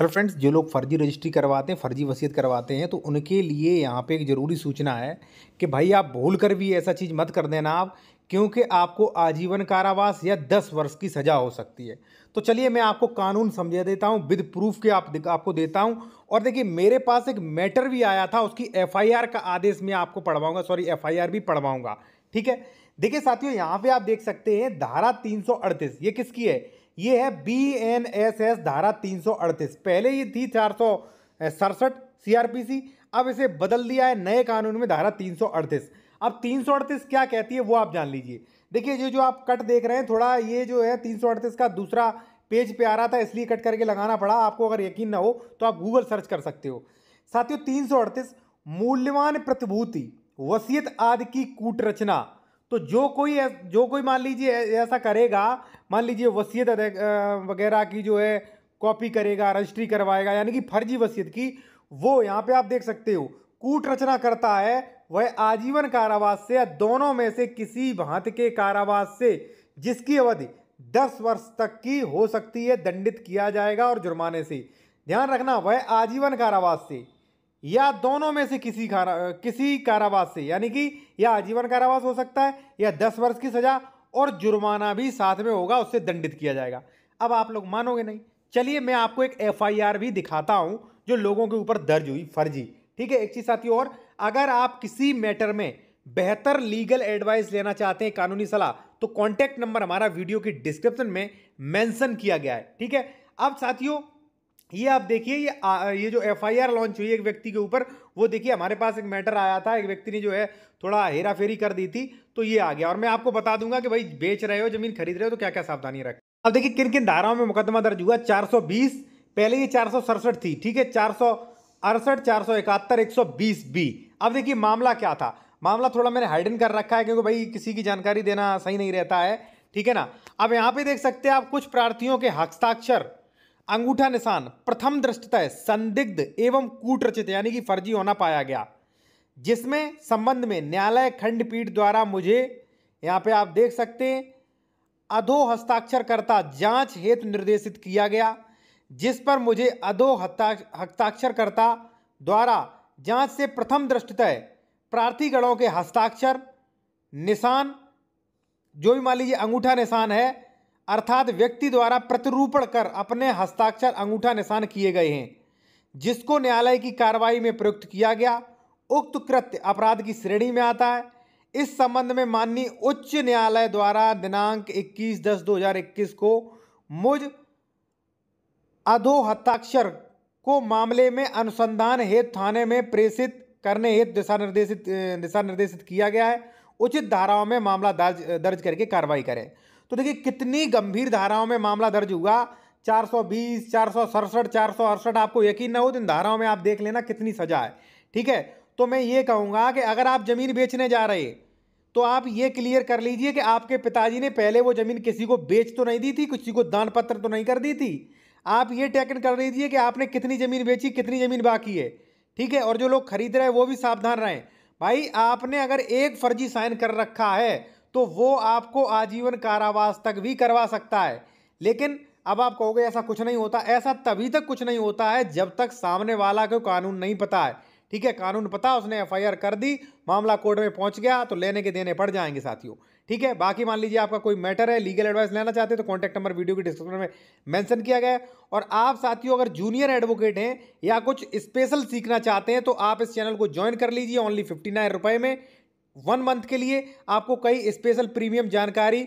hello friends जो लोग फर्जी रजिस्ट्री करवाते हैं फर्जी वसीयत करवाते हैं तो उनके लिए यहाँ पे एक ज़रूरी सूचना है कि भाई आप भूल कर भी ऐसा चीज़ मत कर देना आप क्योंकि आपको आजीवन कारावास या दस वर्ष की सज़ा हो सकती है तो चलिए मैं आपको कानून समझा देता हूँ विद प्रूफ के आप आपको देता हूँ और देखिए मेरे पास एक मैटर भी आया था उसकी एफ का आदेश मैं आपको पढ़वाऊँगा सॉरी एफ भी पढ़वाऊँगा ठीक है देखिए साथियों यहाँ पर आप देख सकते हैं धारा तीन ये किसकी है ये है बी एन एस एस धारा 338 पहले ये थी चार सौ सड़सठ सी अब इसे बदल दिया है नए कानून में धारा 338 अब 338 क्या कहती है वो आप जान लीजिए देखिए ये जो आप कट देख रहे हैं थोड़ा ये जो है 338 का दूसरा पेज पे आ रहा था इसलिए कट करके लगाना पड़ा आपको अगर यकीन ना हो तो आप गूगल सर्च कर सकते हो साथियों तीन मूल्यवान प्रतिभूति वसीयत आदि की कूट रचना तो जो कोई जो कोई मान लीजिए ऐसा करेगा मान लीजिए वसीयत वगैरह की जो है कॉपी करेगा रजिस्ट्री करवाएगा यानी कि फर्जी वसीयत की वो यहाँ पे आप देख सकते हो कूट रचना करता है वह आजीवन कारावास से या दोनों में से किसी भांत के कारावास से जिसकी अवधि दस वर्ष तक की हो सकती है दंडित किया जाएगा और जुर्माने से ध्यान रखना वह आजीवन कारावास से या दोनों में से किसी कारा किसी कारावास से यानी कि या आजीवन कारावास हो सकता है या दस वर्ष की सजा और जुर्माना भी साथ में होगा उससे दंडित किया जाएगा अब आप लोग मानोगे नहीं चलिए मैं आपको एक एफआईआर भी दिखाता हूँ जो लोगों के ऊपर दर्ज हुई फर्जी ठीक है एक चीज़ साथी और अगर आप किसी मैटर में बेहतर लीगल एडवाइस लेना चाहते हैं कानूनी सलाह तो कॉन्टैक्ट नंबर हमारा वीडियो की डिस्क्रिप्शन में मेंशन किया गया है ठीक है अब साथियों ये आप देखिए ये ये जो एफआईआर लॉन्च हुई एक व्यक्ति के ऊपर वो देखिए हमारे पास एक मैटर आया था एक व्यक्ति ने जो है थोड़ा हेरा फेरी कर दी थी तो ये आ गया और मैं आपको बता दूंगा कि भाई बेच रहे हो जमीन खरीद रहे हो तो क्या क्या सावधानी रखें अब देखिए किन किन धाराओं में मुकदमा दर्ज हुआ चार पहले ये चार थी ठीक है चार सौ अड़सठ चार सौ इकहत्तर एक सौ बीस बी अब देखिए मामला क्या था मामला थोड़ा मैंने हाइडन कर रखा है क्योंकि भाई किसी की जानकारी देना सही नहीं रहता है ठीक है ना अब यहाँ पे देख सकते हैं आप कुछ प्रार्थियों के हस्ताक्षर अंगूठा निशान प्रथम दृष्टतः संदिग्ध एवं कूटरचित यानी कि फर्जी होना पाया गया जिसमें संबंध में न्यायालय खंडपीठ द्वारा मुझे यहाँ पे आप देख सकते हैं अधो हस्ताक्षरकर्ता जांच हेतु निर्देशित किया गया जिस पर मुझे अधो हस्ताक्षरकर्ता द्वारा जांच से प्रथम दृष्टतः प्रार्थीगणों के हस्ताक्षर निशान जो भी मान लीजिए अंगूठा निशान है अर्थात व्यक्ति द्वारा प्रतिरूपण कर अपने हस्ताक्षर अंगूठा निशान किए गए हैं जिसको न्यायालय की कार्रवाई में प्रयुक्त किया गया उक्त कृत्य अपराध की श्रेणी में आता है इस संबंध में माननीय उच्च न्यायालय द्वारा दिनांक 21 दस 2021 को मुझ अधो हस्ताक्षर को मामले में अनुसंधान हेतु थाने में प्रेषित करने हेतु दिशा निर्देशित दिशा निर्देशित किया गया है उचित धाराओं में मामला दर्ज करके कार्रवाई करें तो देखिए कितनी गंभीर धाराओं में मामला दर्ज हुआ चार सौ बीस चार सौ सड़सठ चार सौ अड़सठ आपको यकीन ना हो तो इन धाराओं में आप देख लेना कितनी सजा है ठीक है तो मैं ये कहूँगा कि अगर आप ज़मीन बेचने जा रहे तो आप ये क्लियर कर लीजिए कि आपके पिताजी ने पहले वो ज़मीन किसी को बेच तो नहीं दी थी किसी को दान पत्र तो नहीं कर दी थी आप ये टैकन कर लीजिए कि आपने कितनी ज़मीन बेची कितनी ज़मीन बाकी है ठीक है और जो लोग खरीद रहे हैं वो भी सावधान रहें भाई आपने अगर एक फर्जी साइन कर रखा है तो वो आपको आजीवन कारावास तक भी करवा सकता है लेकिन अब आप कहोगे ऐसा कुछ नहीं होता ऐसा तभी तक कुछ नहीं होता है जब तक सामने वाला को कानून नहीं पता है ठीक है कानून पता उसने एफआईआर कर दी मामला कोर्ट में पहुंच गया तो लेने के देने पड़ जाएंगे साथियों ठीक है बाकी मान लीजिए आपका कोई मैटर है लीगल एडवाइस लेना चाहते हैं तो कॉन्टैक्ट नंबर वीडियो के डिस्क्रिप्शन में मेंशन किया गया है और आप साथियों अगर जूनियर एडवोकेट हैं या कुछ स्पेशल सीखना चाहते हैं तो आप इस चैनल को ज्वाइन कर लीजिए ओनली फिफ्टी नाइन रुपये में वन मंथ के लिए आपको कई स्पेशल प्रीमियम जानकारी